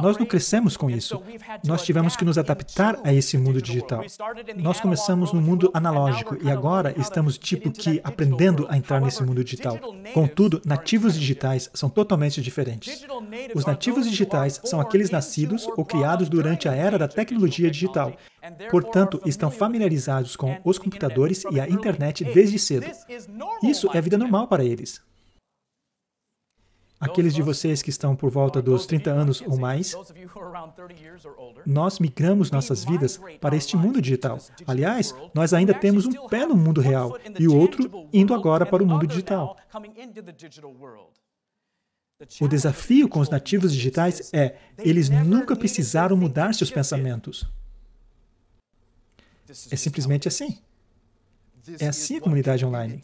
Nós não crescemos com isso. Nós tivemos que nos adaptar a esse mundo digital. Nós começamos no mundo analógico e agora estamos tipo que aprendendo a entrar nesse mundo digital. Contudo, nativos digitais são totalmente diferentes. Os nativos digitais são aqueles nascidos ou criados durante a era da tecnologia digital. Portanto, estão familiarizados com os computadores e a internet desde cedo. Isso é vida normal para eles. Aqueles de vocês que estão por volta dos 30 anos ou mais, nós migramos nossas vidas para este mundo digital. Aliás, nós ainda temos um pé no mundo real e o outro indo agora para o mundo digital. O desafio com os nativos digitais é: eles nunca precisaram mudar seus pensamentos. É simplesmente assim. É assim a comunidade online.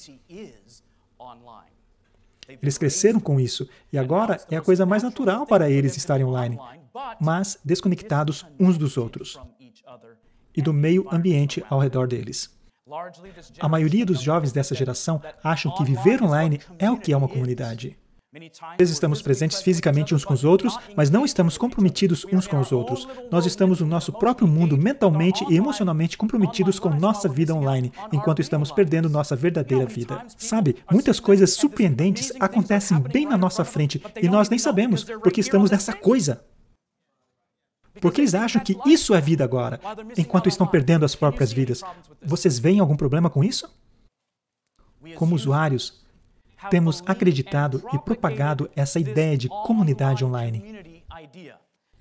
Eles cresceram com isso e agora é a coisa mais natural para eles estarem online, mas desconectados uns dos outros e do meio ambiente ao redor deles. A maioria dos jovens dessa geração acham que viver online é o que é uma comunidade. Às vezes estamos presentes fisicamente uns com os outros, mas não estamos comprometidos uns com os outros. Nós estamos no nosso próprio mundo mentalmente e emocionalmente comprometidos com nossa vida online, enquanto estamos perdendo nossa verdadeira vida. Sabe, muitas coisas surpreendentes acontecem bem na nossa frente e nós nem sabemos porque estamos nessa coisa. Porque eles acham que isso é vida agora, enquanto estão perdendo as próprias vidas. Vocês veem algum problema com isso? Como usuários, temos acreditado e propagado essa ideia de comunidade online.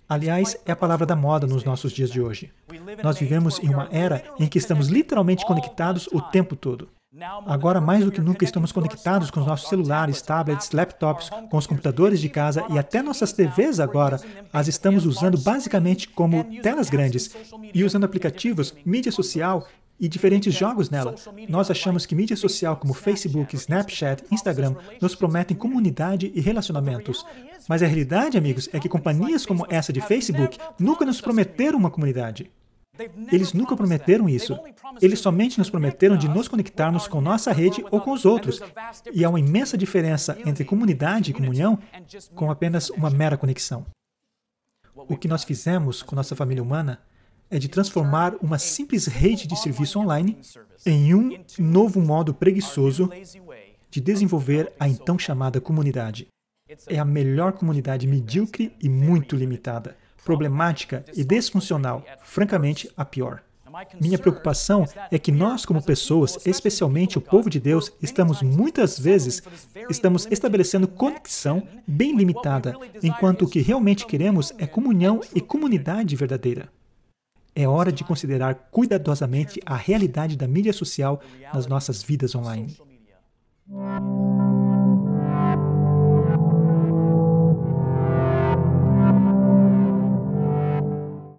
Aliás, é a palavra da moda nos nossos dias de hoje. Nós vivemos em uma era em que estamos literalmente conectados o tempo todo. Agora, mais do que nunca, estamos conectados com os nossos celulares, tablets, laptops, com os computadores de casa e até nossas TVs agora as estamos usando basicamente como telas grandes e usando aplicativos, mídia social e diferentes então, jogos nela. Nós achamos que mídia social como Facebook, Snapchat, Instagram nos prometem comunidade e relacionamentos. Mas a realidade, amigos, é que companhias como essa de Facebook nunca nos prometeram uma comunidade. Eles nunca prometeram isso. Eles somente nos prometeram de nos conectarmos com nossa rede ou com os outros. E há uma imensa diferença entre comunidade e comunhão com apenas uma mera conexão. O que nós fizemos com nossa família humana é de transformar uma simples rede de serviço online em um novo modo preguiçoso de desenvolver a então chamada comunidade. É a melhor comunidade medíocre e muito limitada, problemática e desfuncional, francamente, a pior. Minha preocupação é que nós, como pessoas, especialmente o povo de Deus, estamos muitas vezes estamos estabelecendo conexão bem limitada, enquanto o que realmente queremos é comunhão e comunidade verdadeira. É hora de considerar cuidadosamente a realidade da mídia social nas nossas vidas online.